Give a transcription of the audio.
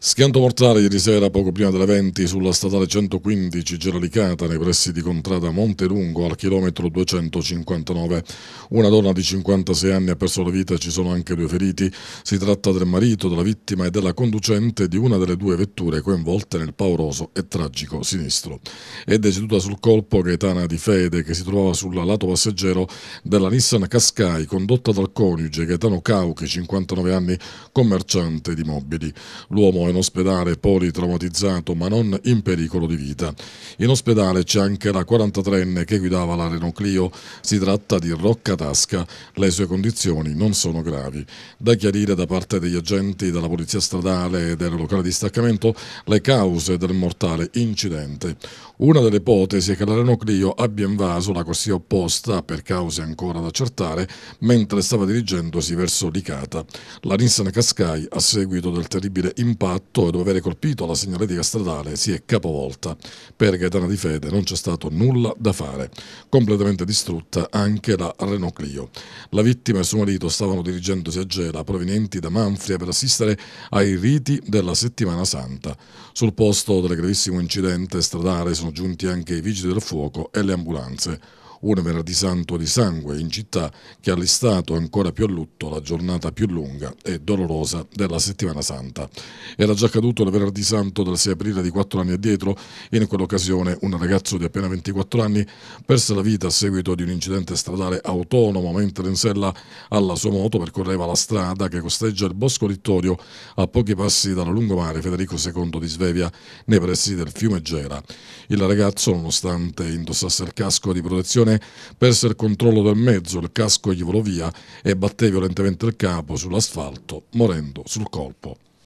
Schianto mortale ieri sera poco prima delle 20 sulla statale 115 Geralicata nei pressi di Contrada Montelungo al chilometro 259. Una donna di 56 anni ha perso la vita e ci sono anche due feriti. Si tratta del marito della vittima e della conducente di una delle due vetture coinvolte nel pauroso e tragico sinistro. È deceduta sul colpo Gaetana Di Fede che si trovava sul lato passeggero della Nissan Cascai condotta dal coniuge Gaetano Cauchi, 59 anni, commerciante di mobili. L'uomo in ospedale politraumatizzato ma non in pericolo di vita. In ospedale c'è anche la 43enne che guidava la Renault Clio, si tratta di Rocca Tasca, le sue condizioni non sono gravi. Da chiarire da parte degli agenti della Polizia Stradale e del locale di staccamento le cause del mortale incidente. Una delle ipotesi è che la Renault Clio abbia invaso la corsia opposta per cause ancora da accertare mentre stava dirigendosi verso Licata. La Nissan Cascai a seguito del terribile impatto fatto e dopo aver colpito la segnaletica stradale si è capovolta. Per Gaetana Di Fede non c'è stato nulla da fare, completamente distrutta anche la Renault Clio. La vittima e suo marito stavano dirigendosi a Gela, provenienti da Manfria, per assistere ai riti della settimana santa. Sul posto del gravissimo incidente stradale sono giunti anche i vigili del fuoco e le ambulanze un venerdì santo di sangue in città che ha listato ancora più a lutto la giornata più lunga e dolorosa della settimana santa. Era già accaduto il venerdì santo del 6 aprile di quattro anni addietro, in quell'occasione un ragazzo di appena 24 anni perse la vita a seguito di un incidente stradale autonomo mentre in sella alla sua moto percorreva la strada che costeggia il Bosco Littorio a pochi passi dalla lungomare Federico II di Svevia nei pressi del fiume Gera. Il ragazzo, nonostante indossasse il casco di protezione, Leone perse il controllo del mezzo, il casco gli volò via e batté violentemente il capo sull'asfalto, morendo sul colpo.